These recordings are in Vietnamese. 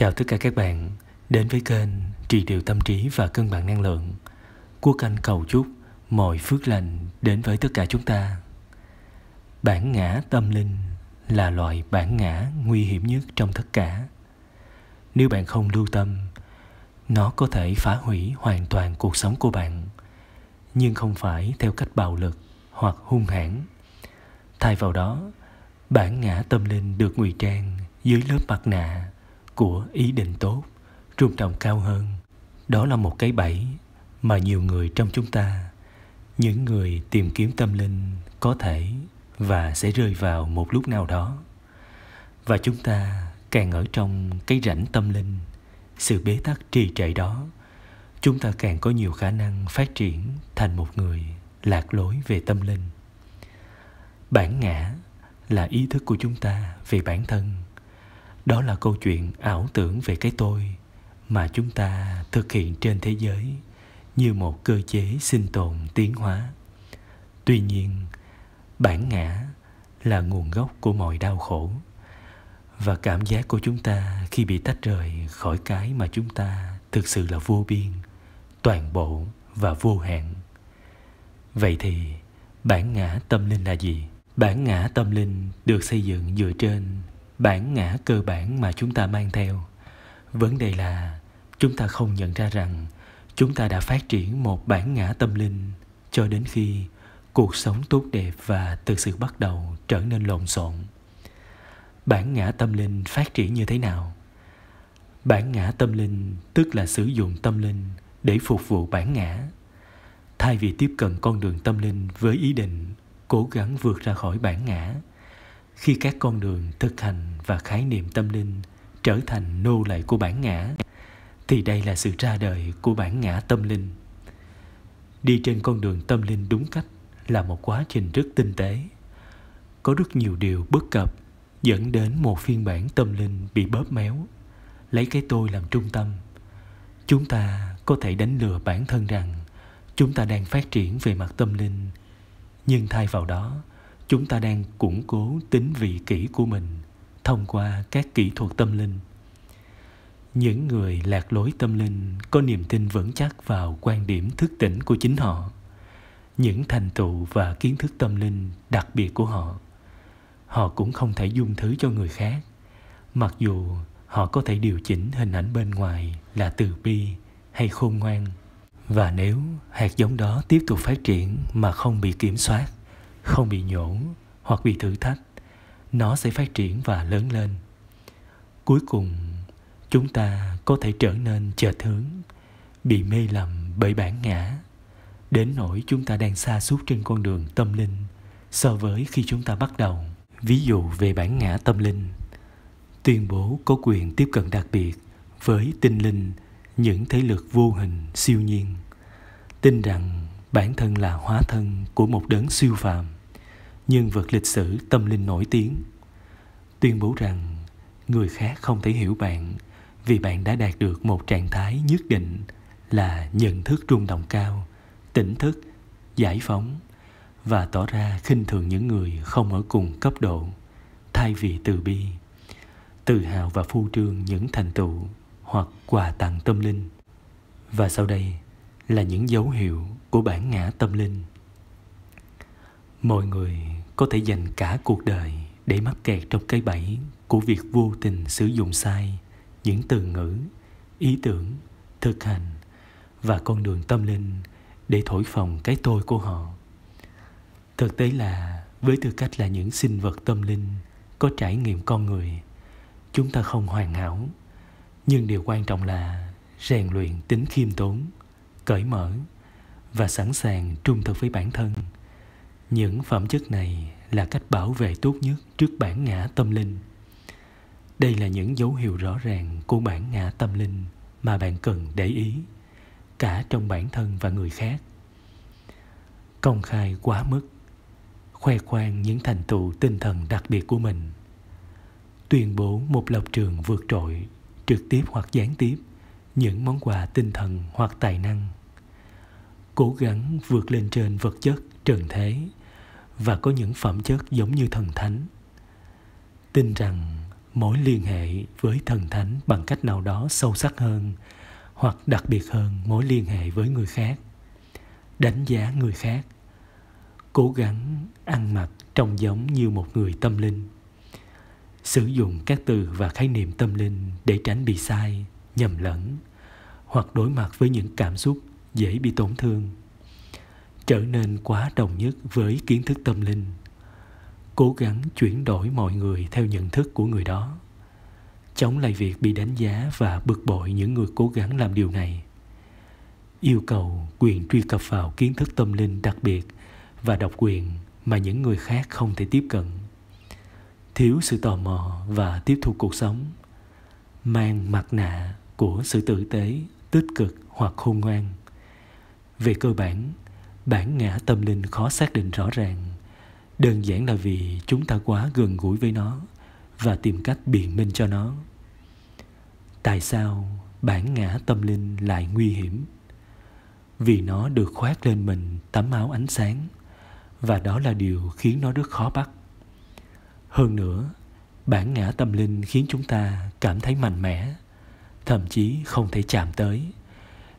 Chào tất cả các bạn đến với kênh Trị Điều Tâm Trí và Cân Bằng Năng Lượng. Quốc Anh cầu chúc mọi phước lành đến với tất cả chúng ta. Bản ngã tâm linh là loại bản ngã nguy hiểm nhất trong tất cả. Nếu bạn không lưu tâm, nó có thể phá hủy hoàn toàn cuộc sống của bạn, nhưng không phải theo cách bạo lực hoặc hung hãn. Thay vào đó, bản ngã tâm linh được ngụy trang dưới lớp mặt nạ của ý định tốt trung trọng cao hơn đó là một cái bẫy mà nhiều người trong chúng ta những người tìm kiếm tâm linh có thể và sẽ rơi vào một lúc nào đó và chúng ta càng ở trong cái rãnh tâm linh sự bế tắc trì trệ đó chúng ta càng có nhiều khả năng phát triển thành một người lạc lối về tâm linh bản ngã là ý thức của chúng ta về bản thân đó là câu chuyện ảo tưởng về cái tôi mà chúng ta thực hiện trên thế giới như một cơ chế sinh tồn tiến hóa tuy nhiên bản ngã là nguồn gốc của mọi đau khổ và cảm giác của chúng ta khi bị tách rời khỏi cái mà chúng ta thực sự là vô biên toàn bộ và vô hạn vậy thì bản ngã tâm linh là gì bản ngã tâm linh được xây dựng dựa trên bản ngã cơ bản mà chúng ta mang theo vấn đề là chúng ta không nhận ra rằng chúng ta đã phát triển một bản ngã tâm linh cho đến khi cuộc sống tốt đẹp và thực sự bắt đầu trở nên lộn xộn bản ngã tâm linh phát triển như thế nào bản ngã tâm linh tức là sử dụng tâm linh để phục vụ bản ngã thay vì tiếp cận con đường tâm linh với ý định cố gắng vượt ra khỏi bản ngã khi các con đường thực hành và khái niệm tâm linh trở thành nô lệ của bản ngã thì đây là sự ra đời của bản ngã tâm linh đi trên con đường tâm linh đúng cách là một quá trình rất tinh tế có rất nhiều điều bất cập dẫn đến một phiên bản tâm linh bị bóp méo lấy cái tôi làm trung tâm chúng ta có thể đánh lừa bản thân rằng chúng ta đang phát triển về mặt tâm linh nhưng thay vào đó chúng ta đang củng cố tính vị kỷ của mình thông qua các kỹ thuật tâm linh những người lạc lối tâm linh có niềm tin vững chắc vào quan điểm thức tỉnh của chính họ những thành tựu và kiến thức tâm linh đặc biệt của họ họ cũng không thể dung thứ cho người khác mặc dù họ có thể điều chỉnh hình ảnh bên ngoài là từ bi hay khôn ngoan và nếu hạt giống đó tiếp tục phát triển mà không bị kiểm soát không bị nhổ hoặc bị thử thách nó sẽ phát triển và lớn lên cuối cùng chúng ta có thể trở nên chợt hướng bị mê lầm bởi bản ngã đến nỗi chúng ta đang xa suốt trên con đường tâm linh so với khi chúng ta bắt đầu ví dụ về bản ngã tâm linh tuyên bố có quyền tiếp cận đặc biệt với tinh linh những thế lực vô hình siêu nhiên tin rằng bản thân là hóa thân của một đấng siêu phàm nhân vật lịch sử tâm linh nổi tiếng tuyên bố rằng người khác không thể hiểu bạn vì bạn đã đạt được một trạng thái nhất định là nhận thức rung động cao tỉnh thức giải phóng và tỏ ra khinh thường những người không ở cùng cấp độ thay vì từ bi tự hào và phô trương những thành tựu hoặc quà tặng tâm linh và sau đây là những dấu hiệu của bản ngã tâm linh mọi người có thể dành cả cuộc đời để mắc kẹt trong cái bẫy của việc vô tình sử dụng sai những từ ngữ ý tưởng thực hành và con đường tâm linh để thổi phồng cái tôi của họ thực tế là với tư cách là những sinh vật tâm linh có trải nghiệm con người chúng ta không hoàn hảo nhưng điều quan trọng là rèn luyện tính khiêm tốn cởi mở và sẵn sàng trung thực với bản thân những phẩm chất này là cách bảo vệ tốt nhất trước bản ngã tâm linh đây là những dấu hiệu rõ ràng của bản ngã tâm linh mà bạn cần để ý cả trong bản thân và người khác công khai quá mức khoe khoang những thành tựu tinh thần đặc biệt của mình tuyên bố một lập trường vượt trội trực tiếp hoặc gián tiếp những món quà tinh thần hoặc tài năng cố gắng vượt lên trên vật chất trần thế và có những phẩm chất giống như thần thánh tin rằng mối liên hệ với thần thánh bằng cách nào đó sâu sắc hơn hoặc đặc biệt hơn mối liên hệ với người khác đánh giá người khác cố gắng ăn mặc trông giống như một người tâm linh sử dụng các từ và khái niệm tâm linh để tránh bị sai nhầm lẫn hoặc đối mặt với những cảm xúc dễ bị tổn thương trở nên quá đồng nhất với kiến thức tâm linh cố gắng chuyển đổi mọi người theo nhận thức của người đó chống lại việc bị đánh giá và bực bội những người cố gắng làm điều này yêu cầu quyền truy cập vào kiến thức tâm linh đặc biệt và độc quyền mà những người khác không thể tiếp cận thiếu sự tò mò và tiếp thu cuộc sống mang mặt nạ của sự tử tế tích cực hoặc khôn ngoan về cơ bản bản ngã tâm linh khó xác định rõ ràng đơn giản là vì chúng ta quá gần gũi với nó và tìm cách biện minh cho nó tại sao bản ngã tâm linh lại nguy hiểm vì nó được khoác lên mình tấm áo ánh sáng và đó là điều khiến nó rất khó bắt hơn nữa bản ngã tâm linh khiến chúng ta cảm thấy mạnh mẽ thậm chí không thể chạm tới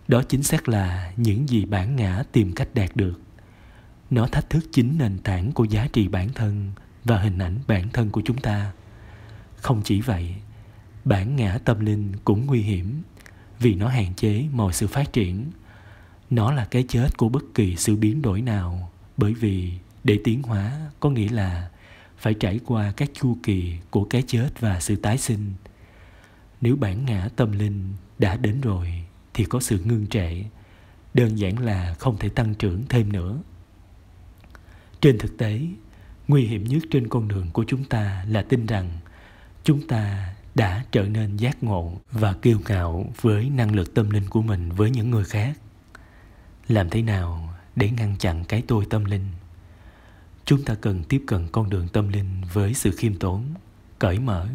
đó chính xác là những gì bản ngã tìm cách đạt được nó thách thức chính nền tảng của giá trị bản thân và hình ảnh bản thân của chúng ta không chỉ vậy bản ngã tâm linh cũng nguy hiểm vì nó hạn chế mọi sự phát triển nó là cái chết của bất kỳ sự biến đổi nào bởi vì để tiến hóa có nghĩa là phải trải qua các chu kỳ của cái chết và sự tái sinh nếu bản ngã tâm linh đã đến rồi thì có sự ngưng trệ đơn giản là không thể tăng trưởng thêm nữa trên thực tế nguy hiểm nhất trên con đường của chúng ta là tin rằng chúng ta đã trở nên giác ngộ và kiêu ngạo với năng lực tâm linh của mình với những người khác làm thế nào để ngăn chặn cái tôi tâm linh chúng ta cần tiếp cận con đường tâm linh với sự khiêm tốn cởi mở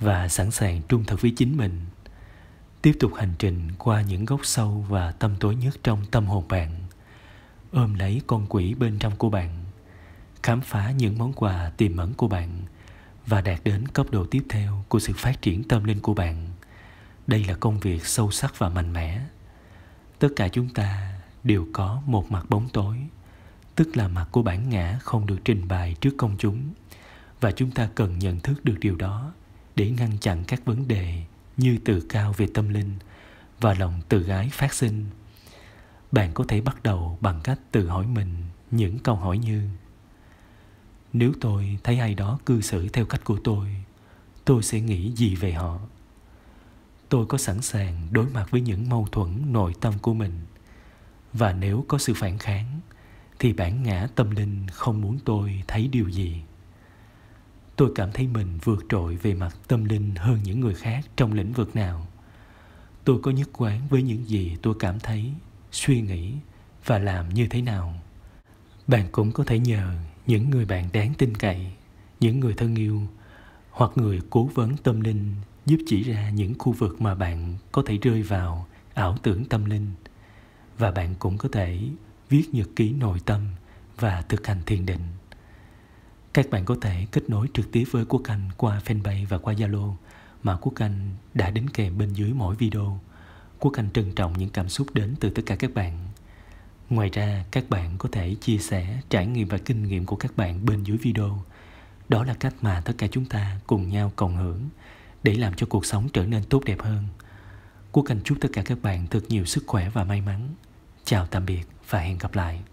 và sẵn sàng trung thực với chính mình tiếp tục hành trình qua những góc sâu và tâm tối nhất trong tâm hồn bạn ôm lấy con quỷ bên trong của bạn khám phá những món quà tiềm ẩn của bạn và đạt đến cấp độ tiếp theo của sự phát triển tâm linh của bạn đây là công việc sâu sắc và mạnh mẽ tất cả chúng ta đều có một mặt bóng tối tức là mặt của bản ngã không được trình bày trước công chúng và chúng ta cần nhận thức được điều đó để ngăn chặn các vấn đề như từ cao về tâm linh và lòng từ ái phát sinh bạn có thể bắt đầu bằng cách tự hỏi mình những câu hỏi như nếu tôi thấy ai đó cư xử theo cách của tôi tôi sẽ nghĩ gì về họ tôi có sẵn sàng đối mặt với những mâu thuẫn nội tâm của mình và nếu có sự phản kháng thì bản ngã tâm linh không muốn tôi thấy điều gì tôi cảm thấy mình vượt trội về mặt tâm linh hơn những người khác trong lĩnh vực nào tôi có nhất quán với những gì tôi cảm thấy suy nghĩ và làm như thế nào bạn cũng có thể nhờ những người bạn đáng tin cậy những người thân yêu hoặc người cố vấn tâm linh giúp chỉ ra những khu vực mà bạn có thể rơi vào ảo tưởng tâm linh và bạn cũng có thể viết nhật ký nội tâm và thực hành thiền định các bạn có thể kết nối trực tiếp với Quốc Anh qua fanpage và qua Zalo mà Quốc Anh đã đính kèm bên dưới mỗi video. Quốc Anh trân trọng những cảm xúc đến từ tất cả các bạn. Ngoài ra, các bạn có thể chia sẻ trải nghiệm và kinh nghiệm của các bạn bên dưới video. Đó là cách mà tất cả chúng ta cùng nhau cộng hưởng để làm cho cuộc sống trở nên tốt đẹp hơn. Quốc Anh chúc tất cả các bạn thật nhiều sức khỏe và may mắn. Chào tạm biệt và hẹn gặp lại.